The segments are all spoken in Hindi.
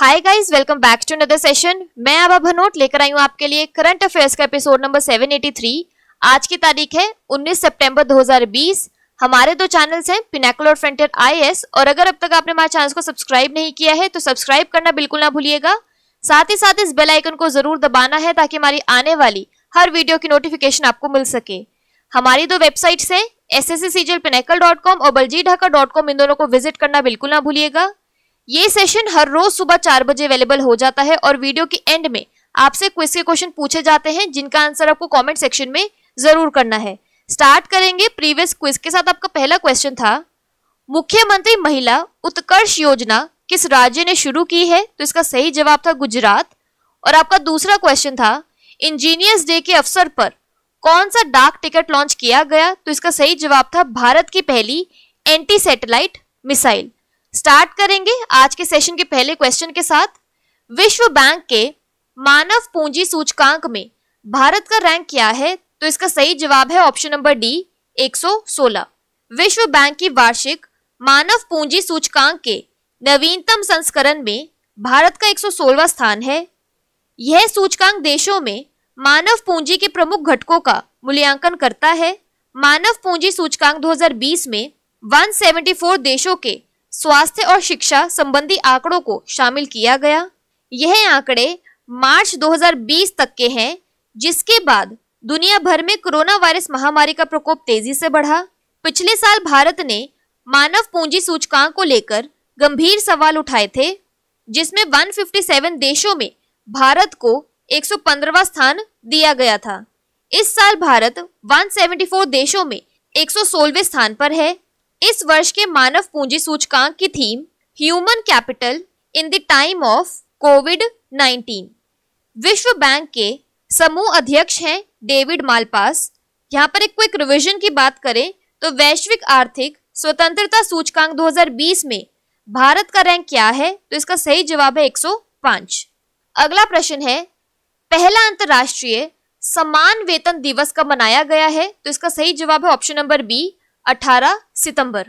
hi guys welcome back to another session मैं अब अभनोट लेकर आई हूँ आपके लिए करंट अफेयर्स का एपिसोड नंबर 783 आज की तारीख है 19 सितंबर 2020 हमारे दो चैनल्स हैं पिनाकल और फ्रंटियर आईएएस और अगर अब तक आपने हमारे चैनल को सब्सक्राइब नहीं किया है तो सब्सक्राइब करना बिल्कुल ना भूलिएगा साथ ही साथ इस बेलाइकन को जरूर दबाना है ताकि हमारी आने वाली हर वीडियो की नोटिफिकेशन आपको मिल सके हमारी दो वेबसाइट्स हैं एस एस और बलजी ढाका इन दोनों को विजिट करना बिल्कुल ना भूलिएगा ये सेशन हर रोज सुबह चार बजे अवेलेबल हो जाता है और वीडियो के एंड में आपसे क्विज के क्वेश्चन पूछे जाते हैं जिनका आंसर आपको कमेंट सेक्शन में जरूर करना है स्टार्ट करेंगे प्रीवियस क्विज के साथ आपका पहला क्वेश्चन था मुख्यमंत्री महिला उत्कर्ष योजना किस राज्य ने शुरू की है तो इसका सही जवाब था गुजरात और आपका दूसरा क्वेश्चन था इंजीनियर्स डे के अवसर पर कौन सा डाक टिकट लॉन्च किया गया तो इसका सही जवाब था भारत की पहली एंटी सैटेलाइट मिसाइल स्टार्ट करेंगे आज के सेशन के पहले क्वेश्चन के साथ विश्व बैंक के मानव पूंजी सूचकांक में भारत का रैंक क्या है तो इसका सही जवाब है ऑप्शन नंबर डी 116 विश्व बैंक की वार्षिक मानव पूंजी सूचकांक के नवीनतम संस्करण में भारत का 116वां स्थान है यह सूचकांक देशों में मानव पूंजी के प्रमुख घटकों का मूल्यांकन करता है मानव पूंजी सूचकांक 2020 में 174 देशों के स्वास्थ्य और शिक्षा संबंधी आंकड़ों को शामिल किया गया यह आंकड़े मार्च 2020 तक के हैं जिसके बाद दुनिया भर में कोरोना वायरस महामारी का प्रकोप तेजी से बढ़ा पिछले साल भारत ने मानव पूंजी सूचकांक को लेकर गंभीर सवाल उठाए थे जिसमें 157 देशों में भारत को 115वां स्थान दिया गया था इस साल भारत 174 देशों में 116वें स्थान पर है इस वर्ष के मानव पूंजी सूचकांक की theme human capital in the time of COVID 19 विश्व बैंक के समूह अध्यक्ष हैं डेविड मालपास यहाँ पर एक क्विक रिविजन की बात करें तो वैश्विक आर्थिक स्वतंत्रता सूचकांक 2020 में भारत का रैंक क्या है तो इसका सही जवाब है 105 अगला प्रश्न है पहला अंतर्राष्ट्रीय समान वेतन दिवस कब मनाया गया है तो इसका सही जवाब है ऑप्शन नंबर बी 18 सितंबर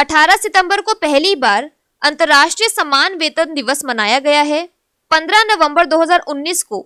18 सितंबर को पहली बार अंतर्राष्ट्रीय समान वेतन दिवस मनाया गया है 15 नवंबर 2019 को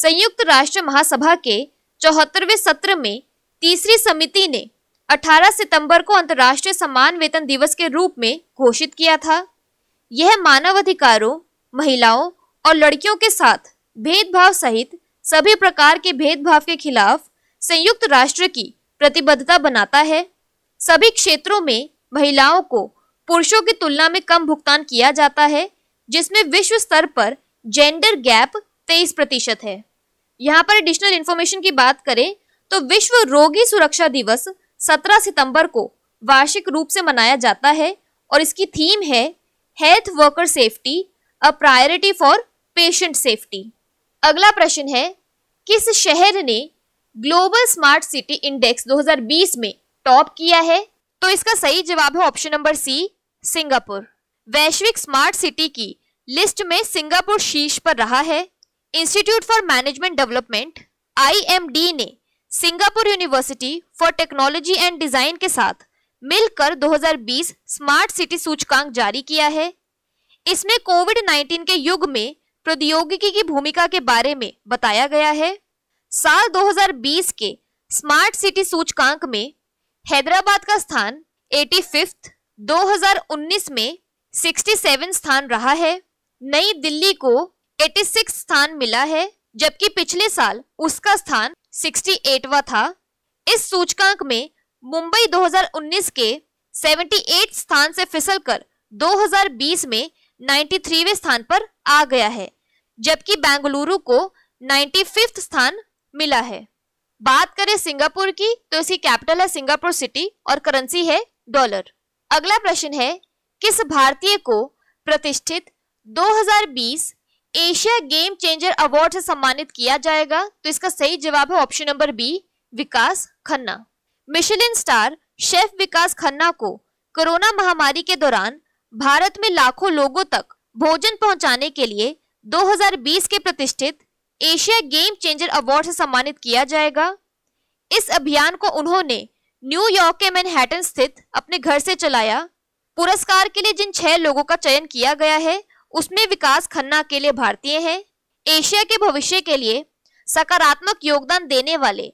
संयुक्त राष्ट्र महासभा के चौहत्तरवें सत्र में तीसरी समिति ने 18 सितंबर को अंतर्राष्ट्रीय समान वेतन दिवस के रूप में घोषित किया था यह मानव अधिकारों महिलाओं और लड़कियों के साथ भेदभाव सहित सभी प्रकार के भेदभाव के खिलाफ संयुक्त राष्ट्र की प्रतिबद्धता बनाता है सभी क्षेत्रों में महिलाओं को पुरुषों की तुलना में कम भुगतान किया जाता है जिसमें विश्व स्तर पर जेंडर गैप तेईस प्रतिशत है यहाँ पर एडिशनल इन्फॉर्मेशन की बात करें तो विश्व रोगी सुरक्षा दिवस 17 सितंबर को वार्षिक रूप से मनाया जाता है और इसकी थीम है health worker safety a priority for patient safety अगला प्रश्न है किस शहर ने ग्लोबल स्मार्ट सिटी इंडेक्स 2020 में टॉप किया है तो इसका सही जवाब है ऑप्शन नंबर सी सिंगापुर वैश्विक स्मार्ट सिटी की लिस्ट में सिंगापुर शीर्ष पर रहा है institute for management development I ने Singapore university for technology and design के साथ मिलकर 2020 स्मार्ट सिटी सूचकांक जारी किया है इसमें कोविड 19 के युग में प्रौद्योगिकी की भूमिका के बारे में बताया गया है साल 2020 के स्मार्ट सिटी सूचकांक में हैदराबाद का स्थान एटी फिफ्थ 2019 में 67 स्थान रहा है नई दिल्ली को 86 स्थान मिला है जबकि पिछले साल उसका स्थान 68वां था इस सूचकांक में मुंबई 2019 के 78 स्थान से फिसलकर 2020 में 93वें स्थान पर आ गया है जबकि बेंगलुरु को 95th स्थान मिला है बात करें सिंगापुर की तो इसकी कैपिटल है सिंगापुर सिटी और करेंसी है डॉलर अगला प्रश्न है किस भारतीय को प्रतिष्ठित 2020 एशिया गेम चेंजर अवार्ड से सम्मानित किया जाएगा तो इसका सही जवाब है option number B Vikas Khanna Michelin star chef Vikas Khanna को कोरोना महामारी के दौरान भारत में लाखों लोगों तक भोजन पहुंचाने के लिए 2020 के प्रतिष्ठित एशिया गेम चेंजर अवार्ड से सम्मानित किया जाएगा इस अभियान को उन्होंने न्यूयॉर्क के मैनहैटन स्थित अपने घर से चलाया पुरस्कार के लिए जिन छह लोगों का चयन किया गया है उसमें विकास खन्ना अकेले भारतीय हैं एशिया के भविष्य के लिए सकारात्मक योगदान देने वाले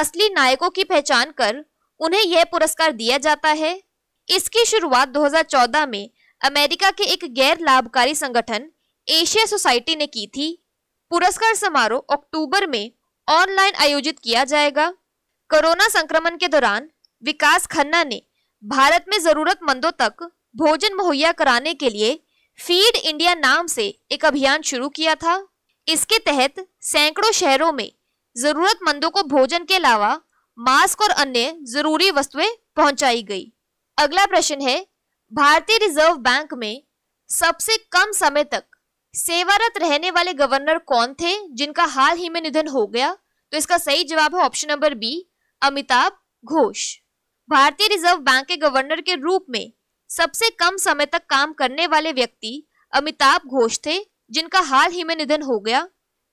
असली नायकों की पहचान कर उन्हें यह पुरस्कार दिया जाता है इसकी शुरुआत 2014 में अमेरिका के एक गैर लाभकारी संगठन एशिया सोसाइटी ने की थी पुरस्कार समारोह अक्टूबर में ऑनलाइन आयोजित किया जाएगा कोरोना संक्रमण के दौरान विकास खन्ना ने भारत में जरूरतमंदों तक भोजन मुहैया कराने के लिए फीड इंडिया नाम से एक अभियान शुरू किया था इसके तहत सैकड़ों शहरों में जरूरतमंदों को भोजन के अलावा मास्क और अन्य जरूरी वस्तुएं पहुंचाई गई अगला प्रश्न है भारतीय रिजर्व बैंक में सबसे कम समय तक सेवारत रहने वाले गवर्नर कौन थे जिनका हाल ही में निधन हो गया तो इसका सही जवाब है option number B Amitabh Ghosh भारतीय रिजर्व बैंक के गवर्नर के रूप में सबसे कम समय तक काम करने वाले व्यक्ति अमिताभ घोष थे जिनका हाल ही में निधन हो गया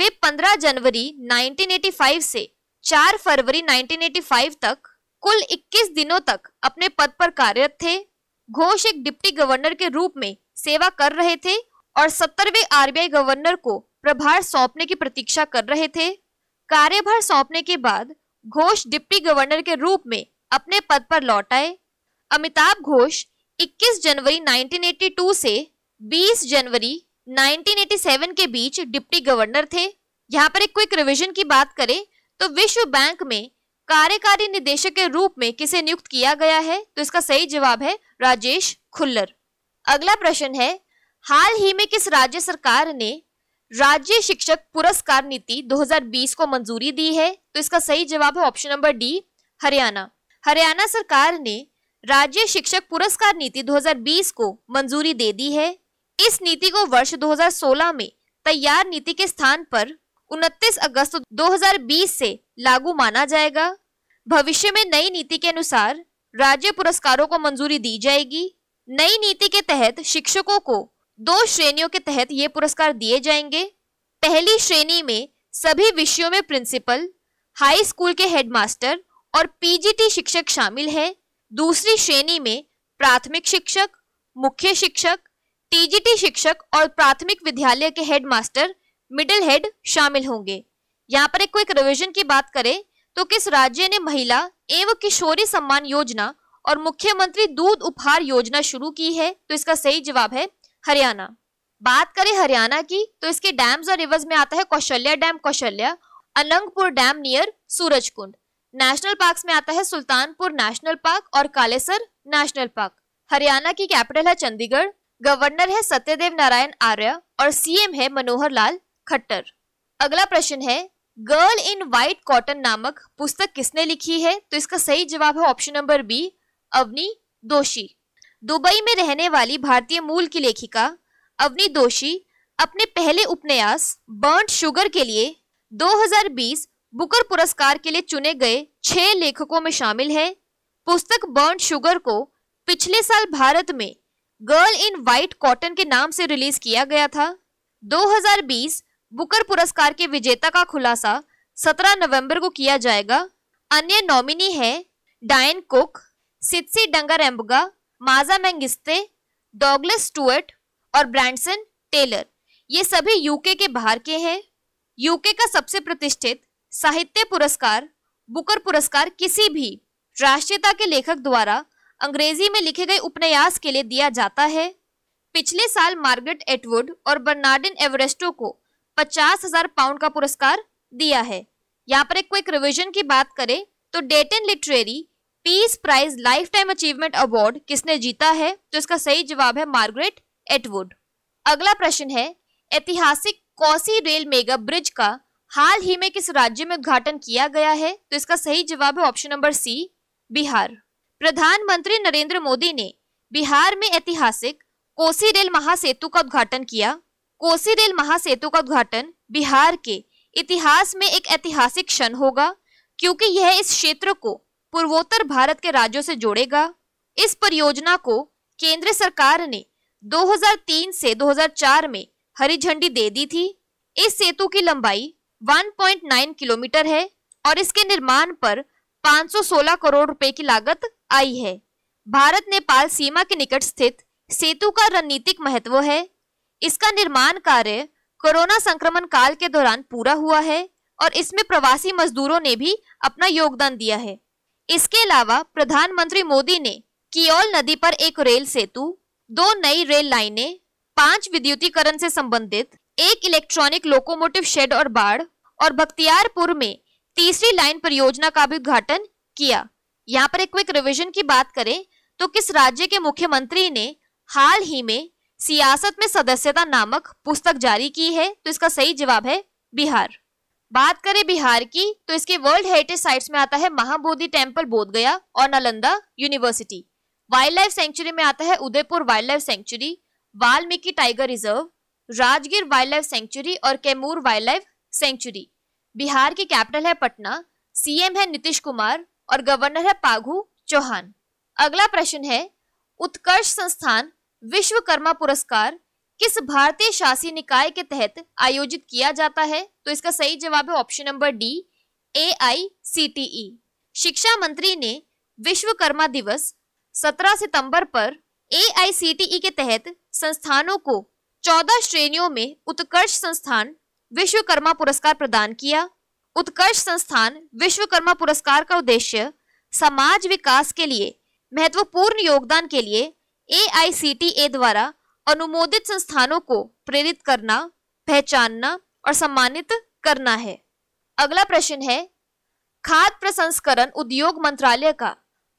वे 15 जनवरी 1985 से 4 फरवरी 1985 तक कुल 21 दिनों तक अपने पद पर कार्यरत थे घोष एक डिप्टी गवर्नर के रूप में सेवा कर रहे थे और सत्तरवे आरबीआई गवर्नर को प्रभार सौंपने की प्रतीक्षा कर रहे थे कार्यभार सौंपने के बाद घोष डिप्टी गवर्नर के रूप में अपने पद पर लौट आए अमिताभ घोष 21 जनवरी 1982 से 20 जनवरी 1987 के बीच डिप्टी गवर्नर थे यहाँ पर एक क्विक रिवीजन की बात करें तो विश्व बैंक में कार्यकारी निदेशक के रूप में किसे नियुक्त किया गया है तो इसका सही जवाब है राजेश खुल्लर अगला प्रश्न है हाल ही में किस राज्य सरकार ने राज्य शिक्षक पुरस्कार नीति 2020 को मंजूरी दी है तो इसका सही जवाब है option number D Haryana Haryana सरकार ने राज्य शिक्षक पुरस्कार नीति 2020 को मंजूरी दे दी है इस नीति को वर्ष 2016 में तैयार नीति के स्थान पर 29 अगस्त 2020 से लागू माना जाएगा भविष्य में नई नीति के अनुसार राज्य पुरस्कारों को मंजूरी दी जाएगी नई नीति के तहत शिक्षकों को दो श्रेणियों के तहत ये पुरस्कार दिए जाएंगे पहली श्रेणी में सभी विषयों में प्रिंसिपल हाई स्कूल के हेडमास्टर और पीजीटी शिक्षक शामिल है दूसरी श्रेणी में प्राथमिक शिक्षक मुख्य शिक्षक टीजीटी शिक्षक और प्राथमिक विद्यालय के हेडमास्टर मिडिल हेड शामिल होंगे यहाँ पर एक क्विक रिविजन की बात करें तो किस राज्य ने महिला एवं किशोरी सम्मान योजना और मुख्यमंत्री दूध उपहार योजना शुरू की है तो इसका सही जवाब है हरियाणा बात करें हरियाणा की तो इसके डैम्स और रिवर्स में आता है Kaushalya dam Kaushalya Anangpur dam near Surajkund national park में आता है सुल्तानपुर नेशनल पार्क और कालेसर नेशनल पार्क हरियाणा की कैपिटल है चंडीगढ़ गवर्नर है सत्यदेव नारायण आर्य और सीएम है मनोहर लाल खट्टर अगला प्रश्न है गर्ल इन व्हाइट कॉटन नामक पुस्तक किसने लिखी है तो इसका सही जवाब है ऑप्शन नंबर बी अवनी दोषी दुबई में रहने वाली भारतीय मूल की लेखिका अवनी दोषी अपने पहले उपन्यास बर्न शुगर के लिए 2020 बुकर पुरस्कार के लिए चुने गए छह लेखकों में शामिल है पुस्तक बर्न शुगर को पिछले साल भारत में गर्ल इन व्हाइट कॉटन के नाम से रिलीज किया गया था 2020 बुकर पुरस्कार के विजेता का खुलासा 17 नवंबर को किया जाएगा अन्य नॉमिनी है डायन Cook Tsitsi Dangarembga Maaza Mengiste Douglas Stuart और ब्रांडसन टेलर ये सभी यूके के बाहर के हैं यूके का सबसे प्रतिष्ठित साहित्य पुरस्कार बुकर पुरस्कार किसी भी राष्ट्रीयता के लेखक द्वारा अंग्रेजी में लिखे गए उपन्यास के लिए दिया जाता है पिछले साल मार्गरेट एटवुड और बर्नार्डिन एवरेस्टो को पचास हजार पाउंड का पुरस्कार दिया है यहाँ पर एक क्विक रिविजन की बात करें तो Dayton literary peace prize lifetime achievement award किसने जीता है तो इसका सही जवाब है मार्गरेट एटवुड अगला प्रश्न है ऐतिहासिक कौसी रेल मेगा ब्रिज का हाल ही में किस राज्य में उद्घाटन किया गया है तो इसका सही जवाब है ऑप्शन नंबर सी बिहार प्रधानमंत्री नरेंद्र मोदी ने बिहार में ऐतिहासिक कोसी रेल महासेतु का उद्घाटन किया कोसी रेल महासेतु का उद्घाटन बिहार के इतिहास में एक ऐतिहासिक क्षण होगा क्योंकि यह इस क्षेत्र को पूर्वोत्तर भारत के राज्यों से जोड़ेगा इस परियोजना को केंद्र सरकार ने 2003 से 2004 में हरी झंडी दे दी थी इस सेतु की लंबाई 1.9 किलोमीटर है और इसके निर्माण पर 516 करोड़ रुपए की लागत आई है भारत नेपाल सीमा के निकट स्थित सेतु का रणनीतिक महत्व है इसका निर्माण कार्य कोरोना संक्रमण काल के दौरान पूरा हुआ है और इसमें प्रवासी मजदूरों ने भी अपना योगदान दिया है इसके अलावा प्रधानमंत्री मोदी ने कियोल नदी पर एक रेल सेतु दो नई रेल लाइनें पांच विद्युतीकरण से संबंधित एक इलेक्ट्रॉनिक लोकोमोटिव शेड और बाढ़ और बख्तियारपुर में तीसरी लाइन परियोजना का भी उद्घाटन किया यहाँ पर एक क्विक रिविजन की बात करें तो किस राज्य के मुख्यमंत्री ने हाल ही में सियासत में सदस्यता नामक पुस्तक जारी की है तो इसका सही जवाब है बिहार बात करें बिहार की तो इसके वर्ल्ड हेरिटेज साइट्स में आता है महाबोधि टेम्पल बोधगया और Nalanda university wildlife sanctuary में आता है Udaipur wildlife sanctuary Valmiki tiger reserve Rajgir wildlife sanctuary और Kaimur wildlife sanctuary Bihar की कैपिटल है पटना सीएम है नीतीश कुमार और गवर्नर है पागू चौहान अगला प्रश्न है उत्कर्ष संस्थान विश्वकर्मा पुरस्कार किस भारतीय शासी निकाय के तहत आयोजित किया जाता है तो इसका सही जवाब है option number D A I C T E शिक्षा मंत्री ने विश्वकर्मा दिवस 17 सितंबर पर ए आई सी टी ई के तहत संस्थानों को 14 श्रेणियों में उत्कर्ष संस्थान विश्वकर्मा पुरस्कार प्रदान किया उत्कर्ष संस्थान विश्वकर्मा पुरस्कार का उद्देश्य समाज विकास के लिए महत्वपूर्ण योगदान के लिए ए e द्वारा अनुमोदित संस्थानों को प्रेरित करना पहचानना और सम्मानित करना है अगला प्रश्न है खाद्य प्रसंस्करण उद्योग मंत्रालय का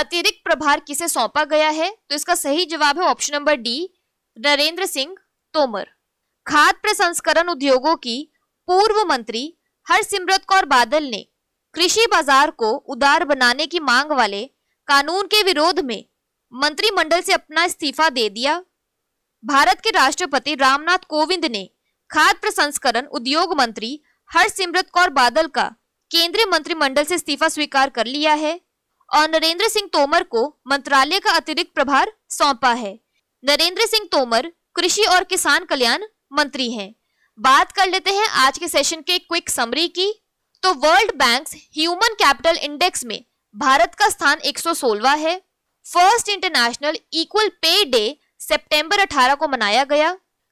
अतिरिक्त प्रभार किसे सौंपा गया है तो इसका सही जवाब है option number D Narendra Singh Tomar खाद्य प्रसंस्करण उद्योगों की पूर्व मंत्री हरसिमरत कौर बादल ने कृषि बाजार को उदार बनाने की मांग वाले कानून के विरोध में मंत्रिमंडल से अपना इस्तीफा दे दिया भारत के राष्ट्रपति रामनाथ कोविंद ने खाद्य प्रसंस्करण उद्योग मंत्री हरसिमरत कौर बादल का केंद्रीय मंत्रिमंडल से इस्तीफा स्वीकार कर लिया है और नरेंद्र सिंह तोमर को मंत्रालय का अतिरिक्त प्रभार सौंपा है नरेंद्र सिंह तोमर कृषि और किसान कल्याण मंत्री हैं बात कर लेते हैं आज के सेशन के क्विक समरी की तो World Bank human capital index में भारत का स्थान एक है first international equal pay day सितंबर 18 को मनाया गया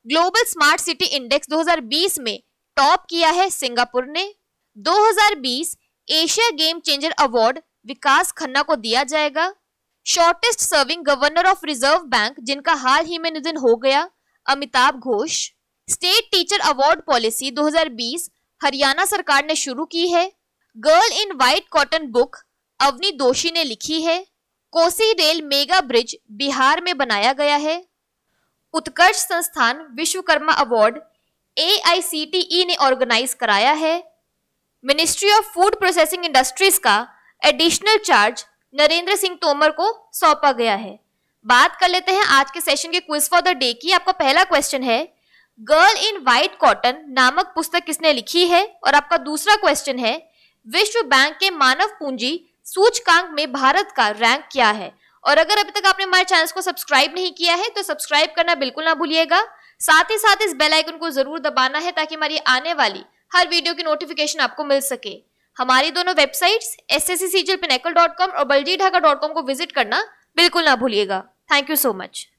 ग्लोबल स्मार्ट सिटी इंडेक्स 2020 में टॉप किया है सिंगापुर ने 2020 Asia game changer award Vikas Khanna को दिया जाएगा shortest serving governor of reserve bank जिनका हाल ही में निधन हो गया Amitabh Ghosh state teacher award policy 2020 Haryana सरकार ने शुरू की है girl in white cotton book Avni Doshi ने लिखी है Kosi rail mega bridge Bihar में बनाया गया है Utkarsh Sansthan Vishwakarma award A e ने ऑर्गेनाइज कराया है ministry of food processing industries का एडिशनल चार्ज नरेंद्र सिंह तोमर को सौंपा गया है बात कर लेते हैं आज के सेशन के क्विज फॉर द डे की आपका पहला क्वेश्चन है गर्ल इन व्हाइट कॉटन नामक पुस्तक किसने लिखी है और आपका दूसरा क्वेश्चन है विश्व बैंक के मानव पूंजी सूचकांक में भारत का रैंक क्या है और अगर अभी तक आपने हमारे चैनल को सब्सक्राइब नहीं किया है तो सब्सक्राइब करना बिल्कुल ना भूलिएगा साथ ही साथ इस बेल आइकन को जरूर दबाना है ताकि हमारी आने वाली हर वीडियो की नोटिफिकेशन आपको मिल सके हमारी दोनों वेबसाइट्स एस एस सी और बलजी ढाका को विजिट करना बिल्कुल ना भूलिएगा थैंक यू सो मच